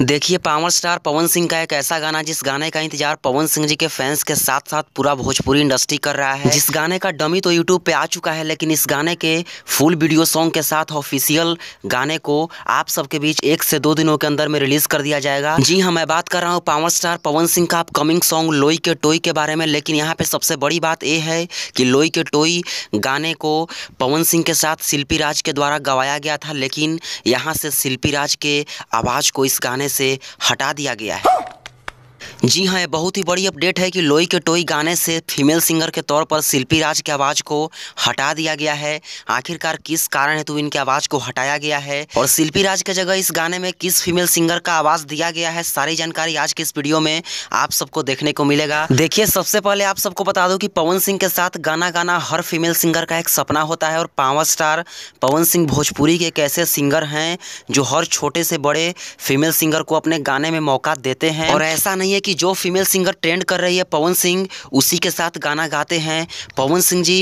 देखिए power star Pawan Singh का एक ऐसा गाना जिस गाने का इंतजार पवन सिंह जी के फैंस के साथ साथ पूरा भोजपुरी इंडस्ट्री कर रहा है जिस गाने का डमी तो यूट्यूब पे आ चुका है लेकिन इस गाने के फुल वीडियो सॉन्ग के साथ ऑफिशियल गाने को आप सबके बीच एक से दो दिनों के अंदर में रिलीज कर दिया जाएगा जी हाँ मैं बात कर रहा हूँ पावर स्टार पवन सिंह का अपकमिंग सॉन्ग लोई के टोई के बारे में लेकिन यहाँ पे सबसे बड़ी बात यह है कि लोई के टोई गाने को पवन सिंह के साथ शिल्पी राज के द्वारा गवाया गया था लेकिन यहाँ से शिल्पी राज के आवाज़ को इस गाने से हटा दिया गया है जी हाँ ये बहुत ही बड़ी अपडेट है कि लोई के टोई गाने से फीमेल सिंगर के तौर पर शिल्पी राज की आवाज़ को हटा दिया गया है आखिरकार किस कारण हेतु इनकी आवाज़ को हटाया गया है और शिल्पी राज की जगह इस गाने में किस फीमेल सिंगर का आवाज़ दिया गया है सारी जानकारी आज के इस वीडियो में आप सबको देखने को मिलेगा देखिए सबसे पहले आप सबको बता दो कि पवन सिंह के साथ गाना गाना हर फीमेल सिंगर का एक सपना होता है और पावर स्टार पवन सिंह भोजपुरी के एक ऐसे सिंगर हैं जो हर छोटे से बड़े फीमेल सिंगर को अपने गाने में मौका देते हैं और ऐसा नहीं है कि जो फीमेल सिंगर ट्रेंड कर रही है पवन सिंह उसी के साथ गाना गाते हैं पवन सिंह जी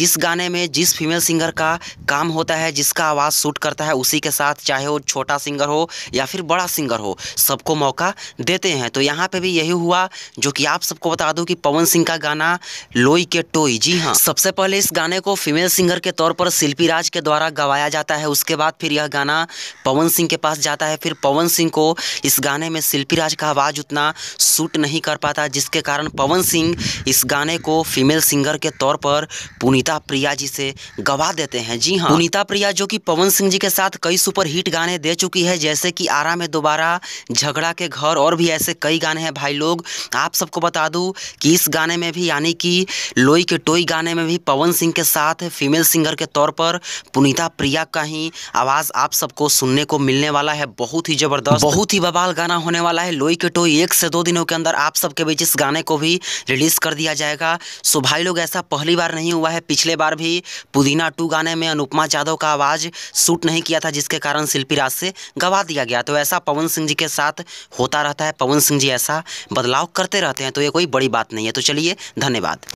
जिस गाने में जिस फीमेल सिंगर का काम होता है जिसका आवाज़ सूट करता है उसी के साथ चाहे वो छोटा सिंगर हो या फिर बड़ा सिंगर हो सबको मौका देते हैं तो यहाँ पे भी यही हुआ जो कि आप सबको बता दूँ कि पवन सिंह का गाना लोई के टोई जी हाँ सबसे पहले इस गाने को फीमेल सिंगर के तौर पर शिल्पी राज के द्वारा गवाया जाता है उसके बाद फिर यह गाना पवन सिंह के पास जाता है फिर पवन सिंह को इस गाने में शिल्पी राज का आवाज़ उतना शूट नहीं कर पाता जिसके कारण पवन सिंह इस गाने को फीमेल सिंगर के तौर पर पुनीता प्रिया जी से गवा देते हैं जी हाँ पुनीता प्रिया जो कि पवन सिंह जी के साथ कई सुपर हिट गाने दे चुकी है जैसे कि आरा में दोबारा झगड़ा के घर और भी ऐसे कई गाने हैं भाई लोग आप सबको बता दूँ कि इस गाने में भी यानी कि लोई के टोई गाने में भी पवन सिंह के साथ फीमेल सिंगर के तौर पर पुनीता प्रिया का ही आवाज़ आप सबको सुनने को मिलने वाला है बहुत ही ज़बरदस्त बहुत ही बबाल गाना होने वाला है लोई के टोई एक से दो दिनों दिनों के अंदर आप सबके बीच इस गाने को भी रिलीज़ कर दिया जाएगा सो भाई लोग ऐसा पहली बार नहीं हुआ है पिछले बार भी पुदीना टू गाने में अनुपमा यादव का आवाज़ शूट नहीं किया था जिसके कारण शिल्पी राज से गवा दिया गया तो ऐसा पवन सिंह जी के साथ होता रहता है पवन सिंह जी ऐसा बदलाव करते रहते हैं तो ये कोई बड़ी बात नहीं है तो चलिए धन्यवाद